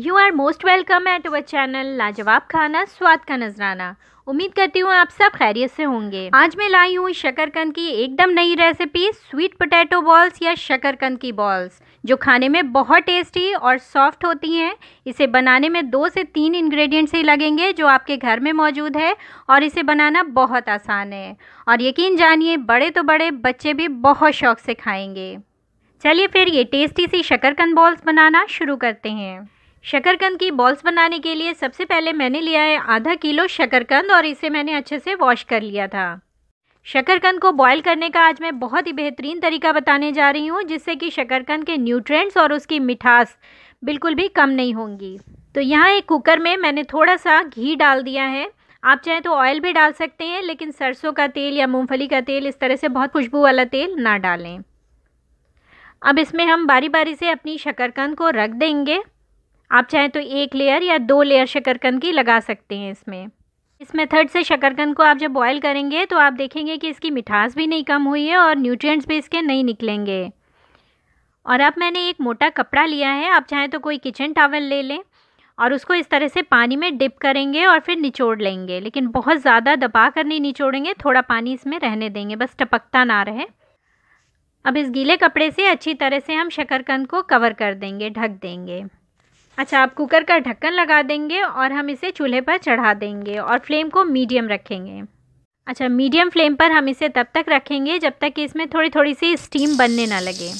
you are most welcome at our channel लाजवाब खाना स्वाद का नजराना उम्मीद करती हूँ आप सब खैरियत से होंगे आज मैं लाई हूँ शकरकंद की एकदम नई रेसिपी स्वीट पोटैटो बॉल्स या शकरकंद की बॉल्स जो खाने में बहुत टेस्टी और सॉफ्ट होती हैं इसे बनाने में दो से तीन इंग्रेडिएंट्स ही लगेंगे जो आपके घर में मौजूद है और इसे बनाना बहुत आसान है और यकीन जानिए बड़े तो बड़े बच्चे भी बहुत शौक से खाएँगे चलिए फिर ये टेस्टी सी शकरकंद बॉल्स बनाना शुरू करते हैं शकरकंद की बॉल्स बनाने के लिए सबसे पहले मैंने लिया है आधा किलो शकरकंद और इसे मैंने अच्छे से वॉश कर लिया था शकरकंद को बॉईल करने का आज मैं बहुत ही बेहतरीन तरीका बताने जा रही हूँ जिससे कि शकरकंद के न्यूट्रिएंट्स और उसकी मिठास बिल्कुल भी कम नहीं होंगी तो यहाँ एक कुकर में मैंने थोड़ा सा घी डाल दिया है आप चाहें तो ऑयल भी डाल सकते हैं लेकिन सरसों का तेल या मूँगफली का तेल इस तरह से बहुत खुशबू वाला तेल ना डालें अब इसमें हम बारी बारी से अपनी शकरकंद को रख देंगे आप चाहें तो एक लेयर या दो लेयर शकरकंद की लगा सकते हैं इसमें इस मेथड से शकरकंद को आप जब बॉयल करेंगे तो आप देखेंगे कि इसकी मिठास भी नहीं कम हुई है और न्यूट्रिएंट्स भी इसके नहीं निकलेंगे और अब मैंने एक मोटा कपड़ा लिया है आप चाहें तो कोई किचन टावल ले लें और उसको इस तरह से पानी में डिप करेंगे और फिर निचोड़ लेंगे लेकिन बहुत ज़्यादा दबा कर नहीं निचोड़ेंगे थोड़ा पानी इसमें रहने देंगे बस टपकता ना रहे अब इस गीले कपड़े से अच्छी तरह से हम शकरकंद को कवर कर देंगे ढक देंगे अच्छा आप कुकर का ढक्कन लगा देंगे और हम इसे चूल्हे पर चढ़ा देंगे और फ्लेम को मीडियम रखेंगे अच्छा मीडियम फ्लेम पर हम इसे तब तक रखेंगे जब तक कि इसमें थोड़ी थोड़ी सी स्टीम बनने ना लगे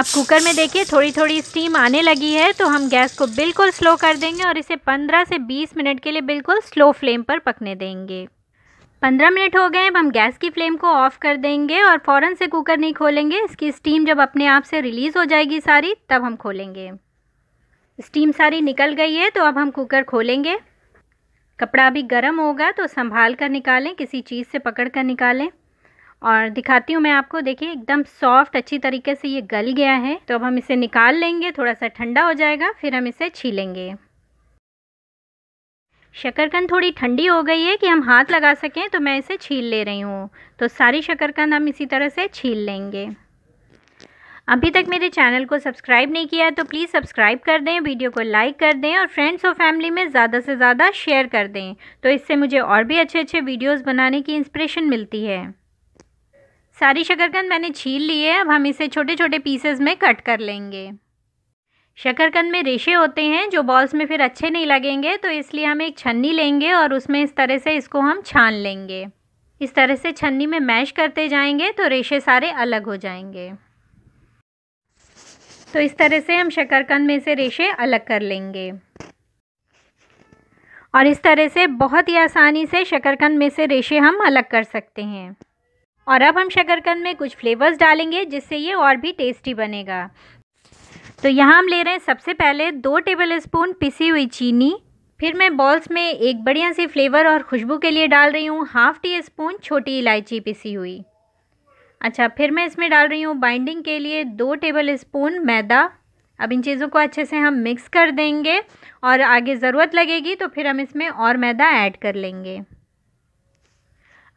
अब कुकर में देखिए थोड़ी थोड़ी स्टीम आने लगी है तो हम गैस को बिल्कुल स्लो कर देंगे और इसे 15 से 20 मिनट के लिए बिल्कुल स्लो फ्लेम पर पकने देंगे 15 मिनट हो गए अब हम गैस की फ्लेम को ऑफ़ कर देंगे और फ़ौरन से कुकर नहीं खोलेंगे इसकी स्टीम जब अपने आप से रिलीज़ हो जाएगी सारी तब हम खोलेंगे स्टीम सारी निकल गई है तो अब हम कुकर खोलेंगे कपड़ा अभी गर्म होगा तो संभाल कर निकालें किसी चीज़ से पकड़ कर निकालें और दिखाती हूँ मैं आपको देखिए एकदम सॉफ्ट अच्छी तरीके से ये गल गया है तो अब हम इसे निकाल लेंगे थोड़ा सा ठंडा हो जाएगा फिर हम इसे छीलेंगे शक्करकंद थोड़ी ठंडी हो गई है कि हम हाथ लगा सकें तो मैं इसे छील ले रही हूँ तो सारी शकरकंद हम इसी तरह से छील लेंगे अभी तक मेरे चैनल को सब्सक्राइब नहीं किया तो प्लीज़ सब्सक्राइब कर दें वीडियो को लाइक कर दें और फ्रेंड्स और फैमिली में ज़्यादा से ज़्यादा शेयर कर दें तो इससे मुझे और भी अच्छे अच्छे वीडियोज़ बनाने की इंस्परेशन मिलती है सारी शकरकंद मैंने छील ली है अब हम इसे छोटे छोटे पीसेस में कट कर लेंगे शकरकंद में रेशे होते हैं जो बॉल्स में फिर अच्छे नहीं लगेंगे तो इसलिए हम एक छन्नी लेंगे और उसमें इस तरह से इसको हम छान लेंगे इस तरह से छन्नी में मैश करते जाएंगे तो रेशे सारे अलग हो जाएंगे तो इस तरह से हम शकरकंद में से रेशे अलग कर लेंगे और इस तरह से बहुत ही आसानी से शकरकंद में से रेशे हम अलग कर सकते हैं और अब हम शकरकंद में कुछ फ्लेवर्स डालेंगे जिससे ये और भी टेस्टी बनेगा तो यहाँ हम ले रहे हैं सबसे पहले दो टेबल स्पून पिसी हुई चीनी फिर मैं बॉल्स में एक बढ़िया सी फ्लेवर और खुशबू के लिए डाल रही हूँ हाफ़ टी स्पून छोटी इलायची पिसी हुई अच्छा फिर मैं इसमें डाल रही हूँ बाइंडिंग के लिए दो टेबल स्पून मैदा अब इन चीज़ों को अच्छे से हम मिक्स कर देंगे और आगे ज़रूरत लगेगी तो फिर हम इसमें और मैदा ऐड कर लेंगे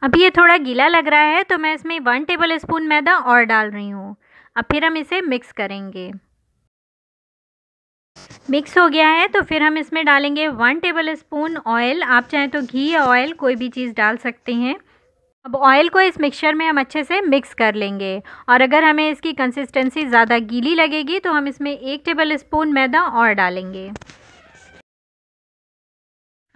अभी ये थोड़ा गीला लग रहा है तो मैं इसमें वन टेबल स्पून मैदा और डाल रही हूँ अब फिर हम इसे मिक्स करेंगे मिक्स हो गया है तो फिर हम इसमें डालेंगे वन टेबल स्पून ऑयल आप चाहें तो घी या ऑयल कोई भी चीज़ डाल सकते हैं अब ऑयल को इस मिक्सचर में हम अच्छे से मिक्स कर लेंगे और अगर हमें इसकी कंसिस्टेंसी ज़्यादा गीली लगेगी तो हम इसमें एक टेबल स्पून मैदा और डालेंगे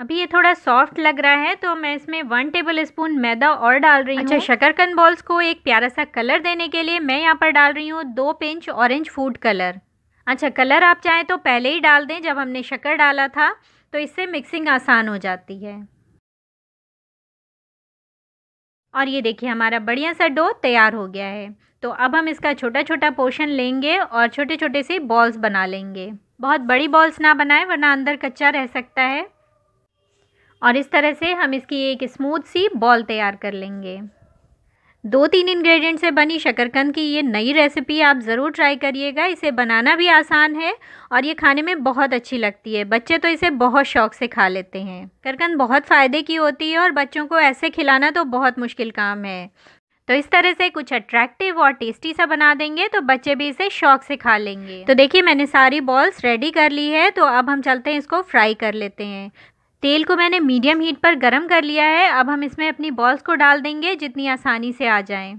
अभी ये थोड़ा सॉफ्ट लग रहा है तो मैं इसमें वन टेबल स्पून मैदा और डाल रही अच्छा, हूँ अच्छा शकरकंद बॉल्स को एक प्यारा सा कलर देने के लिए मैं यहाँ पर डाल रही हूँ दो पिंच ऑरेंज फूड कलर अच्छा कलर आप चाहें तो पहले ही डाल दें जब हमने शक्कर डाला था तो इससे मिक्सिंग आसान हो जाती है और ये देखिए हमारा बढ़िया सा डो तैयार हो गया है तो अब हम इसका छोटा छोटा पोर्शन लेंगे और छोटे छोटे से बॉल्स बना लेंगे बहुत बड़ी बॉल्स ना बनाएं वरना अंदर कच्चा रह सकता है और इस तरह से हम इसकी एक स्मूथ सी बॉल तैयार कर लेंगे दो तीन इंग्रेडिएंट से बनी शकरकंद की ये नई रेसिपी आप ज़रूर ट्राई करिएगा इसे बनाना भी आसान है और ये खाने में बहुत अच्छी लगती है बच्चे तो इसे बहुत शौक से खा लेते हैं शकरकंद बहुत फ़ायदे की होती है और बच्चों को ऐसे खिलाना तो बहुत मुश्किल काम है तो इस तरह से कुछ अट्रैक्टिव और टेस्टी सा बना देंगे तो बच्चे भी इसे शौक से खा लेंगे तो देखिए मैंने सारी बॉल्स रेडी कर ली है तो अब हम चलते हैं इसको फ्राई कर लेते हैं तेल को मैंने मीडियम हीट पर गर्म कर लिया है अब हम इसमें अपनी बॉल्स को डाल देंगे जितनी आसानी से आ जाएं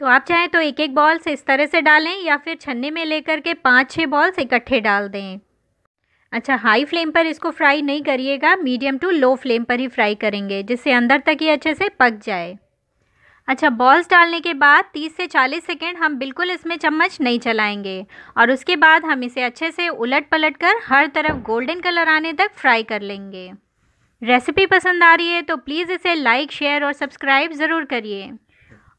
तो आप चाहें तो एक एक बॉल्स इस तरह से डालें या फिर छन्ने में लेकर के पाँच छः बॉल्स इकट्ठे डाल दें अच्छा हाई फ्लेम पर इसको फ्राई नहीं करिएगा मीडियम टू लो फ्लेम पर ही फ्राई करेंगे जिससे अंदर तक ही अच्छे से पक जाए अच्छा बॉल्स डालने के बाद 30 से 40 सेकेंड हम बिल्कुल इसमें चम्मच नहीं चलाएंगे और उसके बाद हम इसे अच्छे से उलट पलट कर हर तरफ गोल्डन कलर आने तक फ्राई कर लेंगे रेसिपी पसंद आ रही है तो प्लीज़ इसे लाइक शेयर और सब्सक्राइब ज़रूर करिए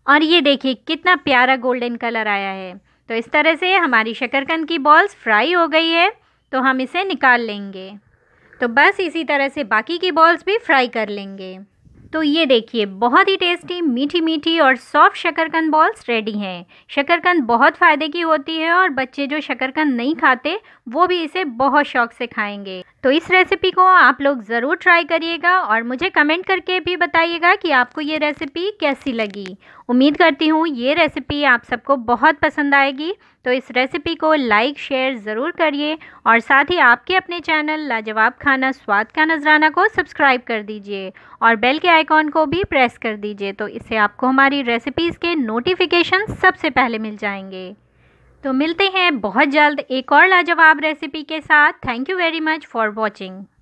और ये देखिए कितना प्यारा गोल्डन कलर आया है तो इस तरह से हमारी शकरकंद की बॉल्स फ्राई हो गई है तो हम इसे निकाल लेंगे तो बस इसी तरह से बाकी की बॉल्स भी फ्राई कर लेंगे तो ये देखिए बहुत ही टेस्टी मीठी मीठी और सॉफ्ट शकरकंद बॉल्स रेडी हैं शकरकंद बहुत फ़ायदे की होती है और बच्चे जो शक्करकंद नहीं खाते वो भी इसे बहुत शौक से खाएंगे तो इस रेसिपी को आप लोग ज़रूर ट्राई करिएगा और मुझे कमेंट करके भी बताइएगा कि आपको ये रेसिपी कैसी लगी उम्मीद करती हूँ ये रेसिपी आप सबको बहुत पसंद आएगी तो इस रेसिपी को लाइक शेयर ज़रूर करिए और साथ ही आपके अपने चैनल लाजवाब खाना स्वाद का नजराना को सब्सक्राइब कर दीजिए और बेल के आइकॉन को भी प्रेस कर दीजिए तो इससे आपको हमारी रेसिपीज़ के नोटिफिकेशन सबसे पहले मिल जाएंगे तो मिलते हैं बहुत जल्द एक और लाजवाब रेसिपी के साथ thank you very much for watching